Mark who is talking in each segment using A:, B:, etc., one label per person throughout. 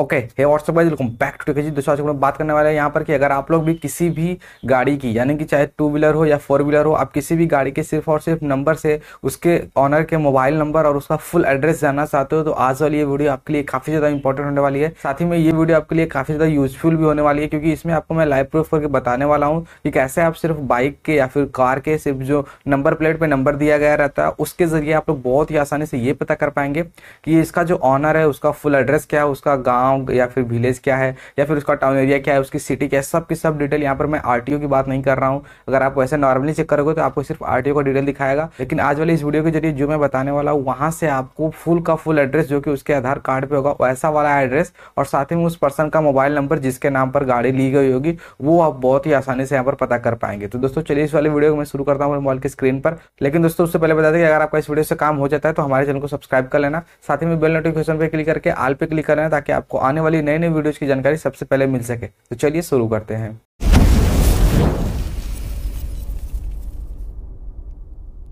A: okay hey what's up welcome back to technology दोस्तों आज हम बात करने वाले हैं यहाँ पर कि अगर आप लोग भी किसी भी गाड़ी की यानी कि चाहे टू व्हीलर हो या फोर व्हीलर हो आप किसी भी गाड़ी के सिर्फ और सिर्फ नंबर से उसके ऑनर के मोबाइल नंबर और उसका फुल एड्रेस जानना चाहते हो तो आज वाली ये वीडियो आपके लिए काफी ज्यादा इंपॉर्टेंट होने वाली है साथ ही में ये वीडियो आपके लिए काफी ज्यादा यूजफुल भी होने वाली है क्योंकि इसमें आपको मैं लाइव प्रूफ करके बताने वाला हूँ कि कैसे आप सिर्फ बाइक के या फिर कार के सिर्फ जो नंबर प्लेट पर नंबर दिया गया रहता है उसके जरिए आप लोग बहुत ही आसानी से ये पता कर पाएंगे कि इसका जो ऑनर है उसका फुल एड्रेस क्या है उसका गाँव गांव या फिर विलेज क्या है या फिर उसका टाउन एरिया क्या है उसकी सिटी क्या है सब की सब डिटेल यहाँ पर मैं आर की बात नहीं कर रहा हूँ अगर आप वैसे नॉर्मली चेक करोगे तो आपको सिर्फ आर का डिटेल दिखाएगा लेकिन आज वाले इस वीडियो के जरिए जो मैं बताने वाला हूँ वहाँ से आपको फुल का फुल एड्रेस जो कि उसके आधार कार्ड पर होगा वैसा वाला एड्रेस और साथ ही में उस पर्सन का मोबाइल नंबर जिसके नाम पर गाड़ी ली गई होगी वो आप बहुत ही आसानी से यहाँ पर पता कर पाएंगे तो दोस्तों चलिए इस वाले वीडियो को मैं शुरू करता हूँ मोबाइल की स्क्रीन पर लेकिन दोस्तों उससे पहले बता दें कि अगर आपका इस वीडियो से काम हो जाता है तो हमारे चैनल को सब्सक्राइब कर लेना साथ ही में बेल नोटिफिकेशन पर क्लिक करके आल पे क्लिक कर लेना ताकि आपको आपको आने वाली नई नई वीडियोज़ की जानकारी सबसे पहले मिल सके तो चलिए शुरू करते हैं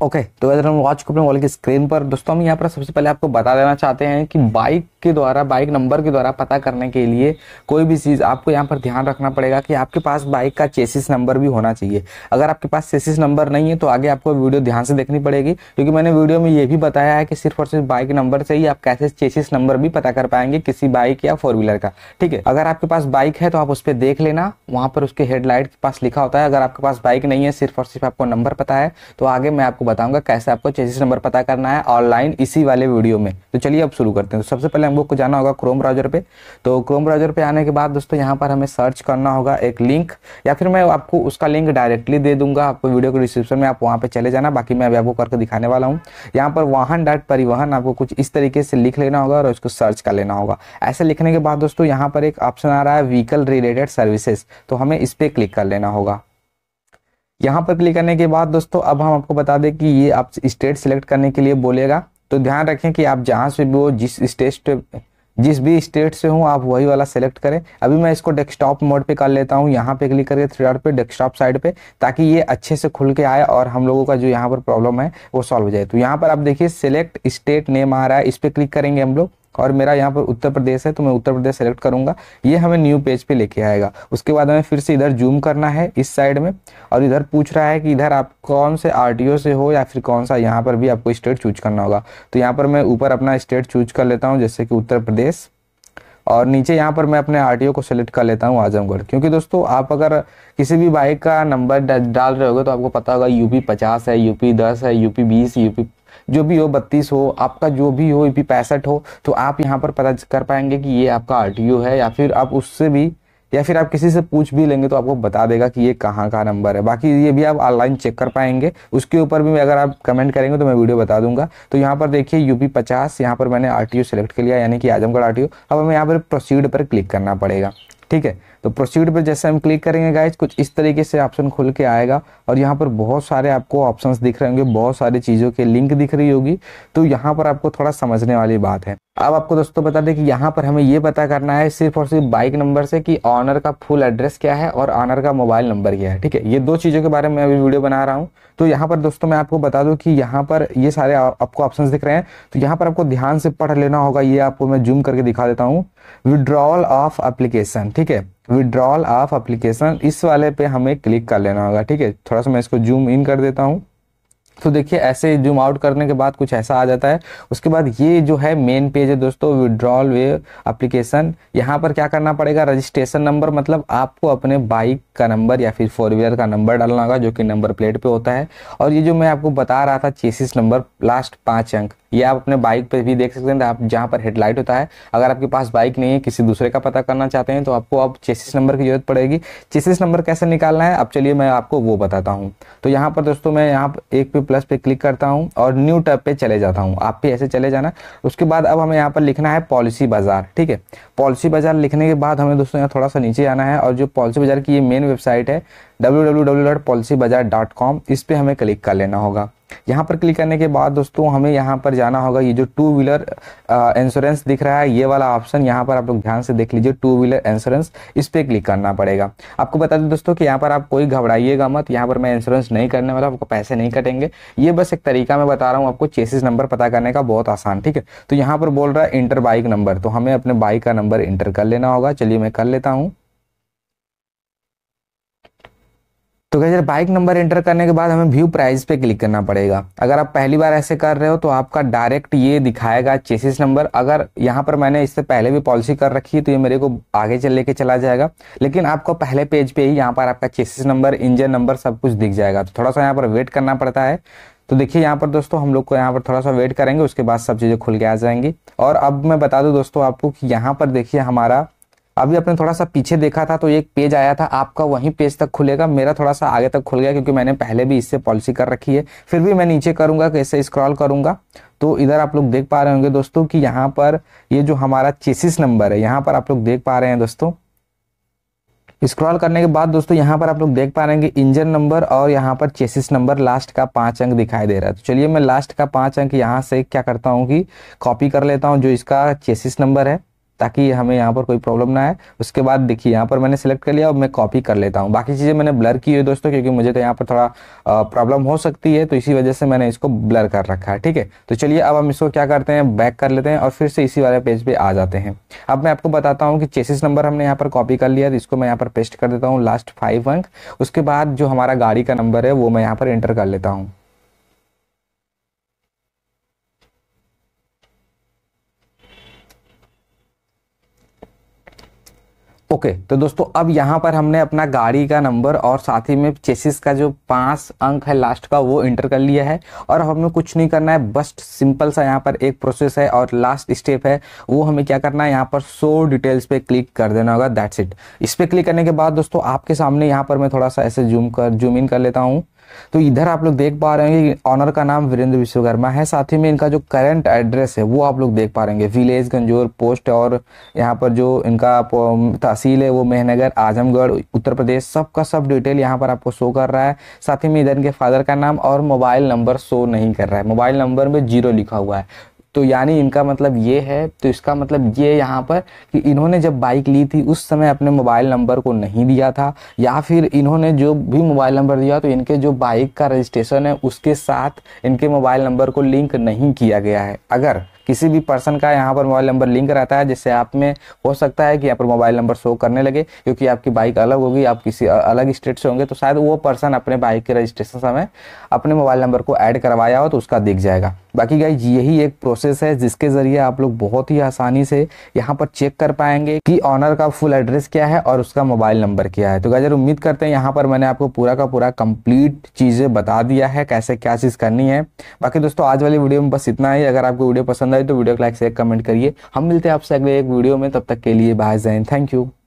A: ओके okay, तो अगर हम वॉच को अपने वॉल की स्क्रीन पर दोस्तों हम यहाँ पर सबसे पहले आपको बता देना चाहते हैं कि बाइक के द्वारा बाइक नंबर के द्वारा पता करने के लिए कोई भी चीज़ आपको यहाँ पर ध्यान रखना पड़ेगा कि आपके पास बाइक का चेसिस नंबर भी होना चाहिए अगर आपके पास चेसिस नंबर नहीं है तो आगे आपको वीडियो ध्यान से देखनी पड़ेगी क्योंकि मैंने वीडियो में ये भी बताया है कि सिर्फ और सिर्फ बाइक नंबर से ही आप कैसे चेसिस नंबर भी पता कर पाएंगे किसी बाइक या फोर व्हीलर का ठीक है अगर आपके पास बाइक है तो आप उस पर देख लेना वहाँ पर उसके हेडलाइट के पास लिखा होता है अगर आपके पास बाइक नहीं है सिर्फ और सिर्फ आपको नंबर पता है तो आगे मैं आपको बताऊंगा कैसे आपको चेसिस नंबर पता करना है ऑनलाइन इसी वाले वीडियो में तो चलिए अब शुरू करते हैं तो सबसे पहले संगबुक को जाना होगा क्रोम ब्राउजर पे तो क्रोम ब्राउजर पे आने के बाद दोस्तों यहाँ पर हमें सर्च करना होगा एक लिंक या फिर मैं आपको उसका लिंक डायरेक्टली दे दूंगा आपको वीडियो को डिस्क्रिप्शन में आप वहाँ पे चले जाना बाकी मैं अभी आपको करके दिखाने वाला हूँ यहाँ पर वाहन डाट परिवहन आपको कुछ इस तरीके से लिख लेना होगा और उसको सर्च कर लेना होगा ऐसे लिखने के बाद दोस्तों यहाँ पर एक ऑप्शन आ रहा है व्हीकल रिलेटेड सर्विसेज तो हमें इस पर क्लिक कर लेना होगा यहाँ पर क्लिक करने के बाद दोस्तों अब हम आपको बता दें कि ये आप स्टेट सिलेक्ट करने के लिए बोलेगा तो ध्यान रखें कि आप जहाँ से भी हो जिस स्टेट जिस भी स्टेट से हो आप वही वाला सेलेक्ट करें अभी मैं इसको डेस्कटॉप मोड पे कर लेता हूँ यहाँ पे क्लिक करके थ्री डॉट पे डेस्कटॉप साइड पे ताकि ये अच्छे से खुल के आए और हम लोगों का जो यहाँ पर प्रॉब्लम है वो सॉल्व हो जाए तो यहाँ पर आप देखिए सेलेक्ट स्टेट नेम आ रहा है इस पर क्लिक करेंगे हम लोग और मेरा यहाँ पर उत्तर प्रदेश है तो मैं उत्तर प्रदेश सेलेक्ट करूंगा ये हमें न्यू पेज पे लेके आएगा उसके बाद हमें फिर से इधर जूम करना है इस साइड में और इधर पूछ रहा है कि इधर आप कौन से आर से हो या फिर कौन सा यहाँ पर भी आपको स्टेट चूज करना होगा तो यहाँ पर मैं ऊपर अपना स्टेट चूज कर लेता हूँ जैसे कि उत्तर प्रदेश और नीचे यहाँ पर मैं अपने आर को सेलेक्ट कर लेता हूँ आजमगढ़ क्योंकि दोस्तों आप अगर किसी भी बाइक का नंबर डाल रहे होगे तो आपको पता होगा यूपी पचास है यूपी दस है यूपी बीस यूपी जो भी हो बत्तीस हो आपका जो भी हो ई पैंसठ हो तो आप यहाँ पर पता कर पाएंगे कि ये आपका आर है या फिर आप उससे भी या फिर आप किसी से पूछ भी लेंगे तो आपको बता देगा कि ये कहाँ का नंबर है बाकी ये भी आप ऑनलाइन चेक कर पाएंगे उसके ऊपर भी अगर आप कमेंट करेंगे तो मैं वीडियो बता दूंगा तो यहाँ पर देखिए यूपी पचास यहाँ पर मैंने आरटीओ सेलेक्ट कर लिया यानी कि आजमगढ़ आरटीओ अब हमें यहाँ पर प्रोसीड पर क्लिक करना पड़ेगा ठीक है तो प्रोसीड पर जैसे हम क्लिक करेंगे गाइज कुछ इस तरीके से ऑप्शन खुल के आएगा और यहाँ पर बहुत सारे आपको ऑप्शंस दिख रहे होंगे बहुत सारी चीज़ों के लिंक दिख रही होगी तो यहाँ पर आपको थोड़ा समझने वाली बात है अब आपको दोस्तों बता दें कि यहाँ पर हमें ये पता करना है सिर्फ और सिर्फ बाइक नंबर से कि ऑनर का फुल एड्रेस क्या है और ऑनर का मोबाइल नंबर क्या है ठीक है ये दो चीज़ों के बारे में अभी वीडियो बना रहा हूँ तो यहाँ पर दोस्तों मैं आपको बता दूँ कि यहाँ पर ये सारे आपको ऑप्शन दिख रहे हैं तो यहाँ पर आपको ध्यान से पढ़ लेना होगा ये आपको मैं जूम करके दिखा देता हूँ विड्रॉल ऑफ एप्लीकेशन ठीक है विड्रॉल ऑफ एप्लीकेशन इस वाले पे हमें क्लिक कर लेना होगा ठीक है थोड़ा सा मैं इसको जूम इन कर देता हूँ तो देखिए ऐसे जूम आउट करने के बाद कुछ ऐसा आ जाता है उसके बाद ये जो है मेन पेज है दोस्तों विड्रॉल वे एप्लीकेशन यहाँ पर क्या करना पड़ेगा रजिस्ट्रेशन नंबर मतलब आपको अपने बाइक का नंबर या फिर फोर व्हीलर का नंबर डालना होगा जो कि नंबर प्लेट पे होता है और ये जो मैं आपको बता रहा था चेसिस नंबर लास्ट पाँच अंक ये आप अपने बाइक पर भी देख सकते हैं आप जहाँ पर हेडलाइट होता है अगर आपके पास बाइक नहीं है किसी दूसरे का पता करना चाहते हैं तो आपको अब चेसिस नंबर की जरूरत पड़ेगी चेसिस नंबर कैसे निकालना है अब चलिए मैं आपको वो बताता हूँ तो यहाँ पर दोस्तों मैं यहाँ एक पे प्लस पे क्लिक करता हूँ और न्यू टैब पे चले जाता हूँ आप भी ऐसे चले जाना उसके बाद अब हमें यहाँ पर लिखना है पॉलिसी बाजार ठीक है पॉलिसी बाजार लिखने के बाद हमें दोस्तों यहाँ थोड़ा सा नीचे आना है और जो पॉलिसी बाजार की ये मेन वेबसाइट है डब्ल्यू इस पर हमें क्लिक कर लेना होगा यहाँ पर क्लिक करने के बाद दोस्तों हमें यहाँ पर जाना होगा ये जो टू व्हीलर इंश्योरेंस दिख रहा है ये वाला ऑप्शन यहाँ पर आप लोग ध्यान से देख लीजिए टू व्हीलर इंश्योरेंस इस पर क्लिक करना पड़ेगा आपको बता दें दोस्तों कि यहाँ पर आप कोई घबराइएगा मत यहाँ पर मैं इंश्योरेंस नहीं करने वाला आपको पैसे नहीं कटेंगे ये बस एक तरीका मैं बता रहा हूँ आपको चेसिस नंबर पता करने का बहुत आसान ठीक है तो यहाँ पर बोल रहा है इंटर बाइक नंबर तो हमें अपने बाइक का नंबर इंटर कर लेना होगा चलिए मैं कर लेता हूँ तो गैजर बाइक नंबर एंटर करने के बाद हमें व्यू प्राइस पे क्लिक करना पड़ेगा अगर आप पहली बार ऐसे कर रहे हो तो आपका डायरेक्ट ये दिखाएगा चेसिस नंबर अगर यहाँ पर मैंने इससे पहले भी पॉलिसी कर रखी है तो ये मेरे को आगे चल लेके चला जाएगा लेकिन आपको पहले पेज पे ही यहाँ पर आपका चेसिस नंबर इंजन नंबर सब कुछ दिख जाएगा तो थोड़ा सा यहाँ पर वेट करना पड़ता है तो देखिए यहाँ पर दोस्तों हम लोग को यहाँ पर थोड़ा सा वेट करेंगे उसके बाद सब चीज़ें खुल के आ जाएंगी और अब मैं बता दूँ दोस्तों आपको कि यहाँ पर देखिए हमारा अभी आपने थोड़ा सा पीछे देखा था तो एक पेज आया था आपका वहीं पेज तक खुलेगा मेरा थोड़ा सा आगे तक खुल गया क्योंकि मैंने पहले भी इससे पॉलिसी कर रखी है फिर भी मैं नीचे करूंगा कैसे स्क्रॉल करूंगा तो इधर आप लोग देख पा रहे होंगे दोस्तों कि यहाँ पर ये जो हमारा चेसिस नंबर है यहाँ पर आप लोग देख पा रहे हैं दोस्तों स्क्रॉल करने के बाद दोस्तों यहाँ पर आप लोग देख पा रहे हैं इंजन नंबर और यहाँ पर चेसिस नंबर लास्ट का पांच अंक दिखाई दे रहा है तो चलिए मैं लास्ट का पांच अंक यहाँ से क्या करता हूँ कि कॉपी कर लेता हूँ जो इसका चेसिस नंबर है ताकि हमें यहाँ पर कोई प्रॉब्लम ना आए उसके बाद देखिए यहाँ पर मैंने सेलेक्ट कर लिया और मैं कॉपी कर लेता हूँ बाकी चीज़ें मैंने ब्लर की है दोस्तों क्योंकि मुझे तो यहाँ पर थोड़ा प्रॉब्लम हो सकती है तो इसी वजह से मैंने इसको ब्लर कर रखा है ठीक है तो चलिए अब हम इसको क्या करते हैं बैक कर लेते हैं और फिर से इसी वाले पेज पर आ जाते हैं अब मैं आपको बताता हूँ कि चेसिस नंबर हमने यहाँ पर कॉपी कर लिया तो इसको मैं यहाँ पर पेस्ट कर देता हूँ लास्ट फाइव अंक उसके बाद जो हमारा गाड़ी का नंबर है वो मैं यहाँ पर एंटर कर लेता हूँ ओके okay, तो दोस्तों अब यहाँ पर हमने अपना गाड़ी का नंबर और साथ ही में चेसिस का जो पांच अंक है लास्ट का वो इंटर कर लिया है और अब हमें कुछ नहीं करना है बस सिंपल सा यहाँ पर एक प्रोसेस है और लास्ट स्टेप है वो हमें क्या करना है यहाँ पर सो डिटेल्स पे क्लिक कर देना होगा दैट्स इट इस पर क्लिक करने के बाद दोस्तों आपके सामने यहाँ पर मैं थोड़ा सा ऐसे जूम कर जूम इन कर लेता हूँ तो इधर आप लोग देख पा रहे हैं ऑनर का नाम वीरेंद्र विश्वकर्मा है साथ ही में इनका जो करंट एड्रेस है वो आप लोग देख पा रहे विलेज गंजोर पोस्ट और यहाँ पर जो इनका तहसील है वो मेहनगर आजमगढ़ उत्तर प्रदेश सबका सब डिटेल यहाँ पर आपको शो कर रहा है साथ ही में इधर इनके फादर का नाम और मोबाइल नंबर शो नहीं कर रहा है मोबाइल नंबर में जीरो लिखा हुआ है तो यानी इनका मतलब ये है तो इसका मतलब ये यहाँ पर कि इन्होंने जब बाइक ली थी उस समय अपने मोबाइल नंबर को नहीं दिया था या फिर इन्होंने जो भी मोबाइल नंबर दिया तो इनके जो बाइक का रजिस्ट्रेशन है उसके साथ इनके मोबाइल नंबर को लिंक नहीं किया गया है अगर किसी भी पर्सन का यहाँ पर मोबाइल नंबर लिंक रहता है जिससे आप में हो सकता है कि यहाँ पर मोबाइल नंबर शो करने लगे क्योंकि आपकी बाइक अलग होगी आप किसी अलग स्टेट से होंगे तो शायद वो पर्सन अपने बाइक के रजिस्ट्रेशन समय अपने मोबाइल नंबर को ऐड करवाया हो तो उसका दिख जाएगा बाकी गाई यही एक प्रोसेस है जिसके ज़रिए आप लोग बहुत ही आसानी से यहाँ पर चेक कर पाएंगे कि ऑनर का फुल एड्रेस क्या है और उसका मोबाइल नंबर क्या है तो गाइजर उम्मीद करते हैं यहाँ पर मैंने आपको पूरा का पूरा कंप्लीट चीज़ें बता दिया है कैसे क्या चीज़ करनी है बाकी दोस्तों आज वाली वीडियो में बस इतना ही अगर आपको वीडियो पसंद आई तो वीडियो को लाइक शेयर कमेंट करिए हम मिलते हैं आपसे अगले एक वीडियो में तब तक के लिए बाय जैन थैंक यू